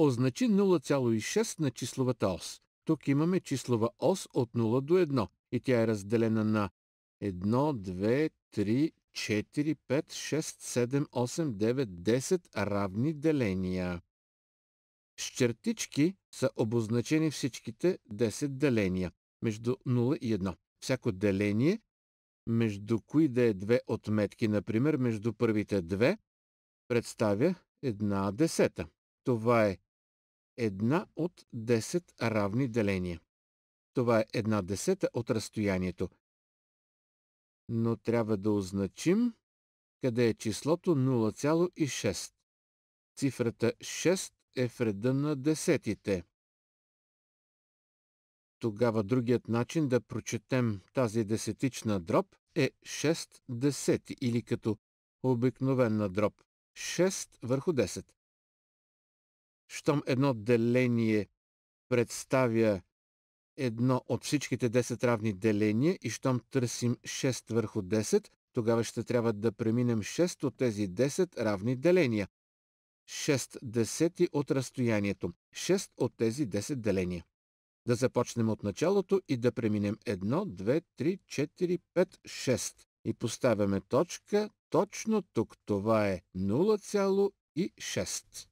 означи 0,6 на числовата ос. Тук имаме числова ос от 0 до 1 и тя е разделена на 1, 2, 3, 4, 5, 6, 7, 8, 9, 10 равни деления. С чертички са обозначени всичките 10 деления между 0 и 1. Всяко деление, между кои да е две отметки, например между първите две, представя една десета. Това е една от 10 равни деления. Това е една десета от разстоянието. Но трябва да означим къде е числото 0,6. Цифрата 6 е в реда на десетите. Тогава другият начин да прочетем тази десетична дроб е 6 десети или като обикновена дроб 6 върху 10 щом едно деление представя едно от всичките 10 равни деления и щом търсим 6 върху 10, тогава ще трябва да преминем 6 от тези 10 равни деления. 6 десети от разстоянието. 6 от тези 10 деления. Да започнем от началото и да преминем 1, 2, 3, 4, 5, 6. И поставяме точка точно тук. Това е 0,6.